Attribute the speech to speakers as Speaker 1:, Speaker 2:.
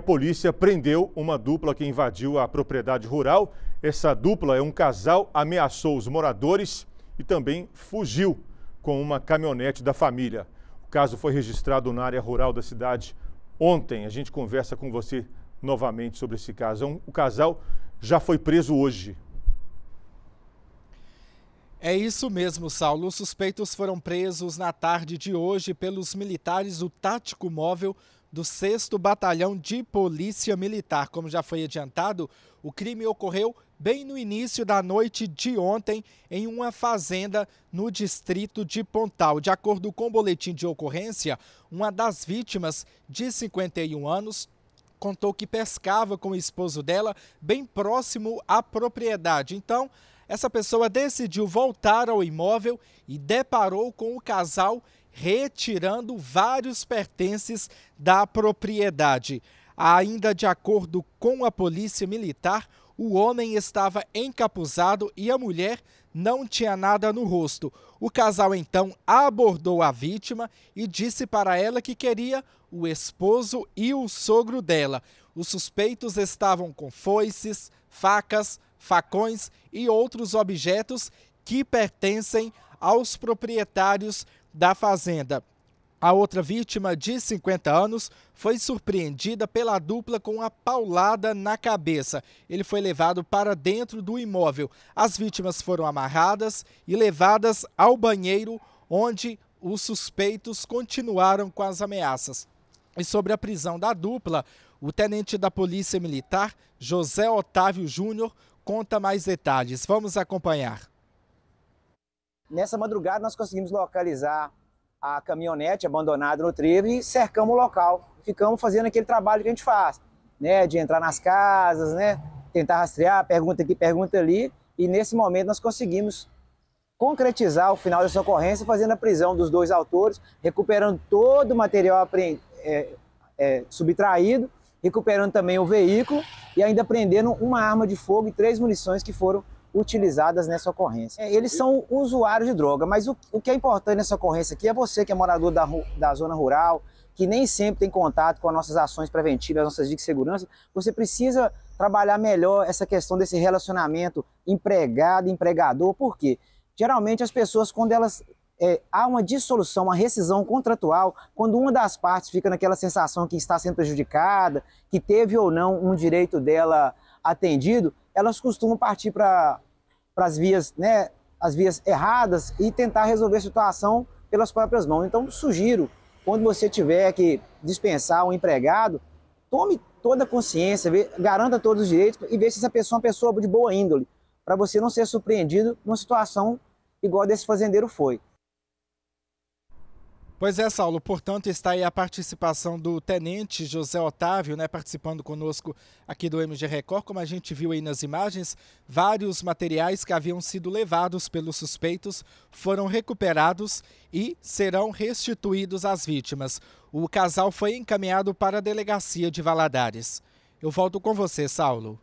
Speaker 1: A polícia prendeu uma dupla que invadiu a propriedade rural. Essa dupla é um casal, ameaçou os moradores e também fugiu com uma caminhonete da família. O caso foi registrado na área rural da cidade ontem. A gente conversa com você novamente sobre esse caso. É o casal já foi preso hoje.
Speaker 2: É isso mesmo, Saulo. Os suspeitos foram presos na tarde de hoje pelos militares do Tático Móvel do 6 Batalhão de Polícia Militar. Como já foi adiantado, o crime ocorreu bem no início da noite de ontem em uma fazenda no distrito de Pontal. De acordo com o boletim de ocorrência, uma das vítimas, de 51 anos, contou que pescava com o esposo dela bem próximo à propriedade. Então, essa pessoa decidiu voltar ao imóvel e deparou com o casal retirando vários pertences da propriedade. Ainda de acordo com a polícia militar, o homem estava encapuzado e a mulher não tinha nada no rosto. O casal então abordou a vítima e disse para ela que queria o esposo e o sogro dela. Os suspeitos estavam com foices, facas, facões e outros objetos que pertencem aos proprietários da Fazenda. A outra vítima, de 50 anos, foi surpreendida pela dupla com uma paulada na cabeça. Ele foi levado para dentro do imóvel. As vítimas foram amarradas e levadas ao banheiro, onde os suspeitos continuaram com as ameaças. E sobre a prisão da dupla, o tenente da Polícia Militar, José Otávio Júnior, conta mais detalhes. Vamos acompanhar.
Speaker 1: Nessa madrugada nós conseguimos localizar a caminhonete abandonada no trevo e cercamos o local. Ficamos fazendo aquele trabalho que a gente faz, né? De entrar nas casas, né? Tentar rastrear, pergunta aqui, pergunta ali. E nesse momento nós conseguimos concretizar o final dessa ocorrência, fazendo a prisão dos dois autores, recuperando todo o material é, é, subtraído, recuperando também o veículo e ainda prendendo uma arma de fogo e três munições que foram utilizadas nessa ocorrência. É, eles são usuários de droga, mas o, o que é importante nessa ocorrência aqui é você que é morador da, da zona rural, que nem sempre tem contato com as nossas ações preventivas, as nossas dicas de segurança, você precisa trabalhar melhor essa questão desse relacionamento empregado-empregador, por quê? Geralmente as pessoas, quando elas é, há uma dissolução, uma rescisão contratual, quando uma das partes fica naquela sensação que está sendo prejudicada, que teve ou não um direito dela atendido, elas costumam partir para as vias, né, as vias erradas e tentar resolver a situação pelas próprias mãos. Então, sugiro, quando você tiver que dispensar um empregado, tome toda a consciência, vê, garanta todos os direitos e veja se essa pessoa é uma pessoa de boa índole, para você não ser surpreendido numa situação igual desse fazendeiro foi.
Speaker 2: Pois é, Saulo. Portanto, está aí a participação do tenente José Otávio, né, participando conosco aqui do MG Record. Como a gente viu aí nas imagens, vários materiais que haviam sido levados pelos suspeitos foram recuperados e serão restituídos às vítimas. O casal foi encaminhado para a delegacia de Valadares. Eu volto com você, Saulo.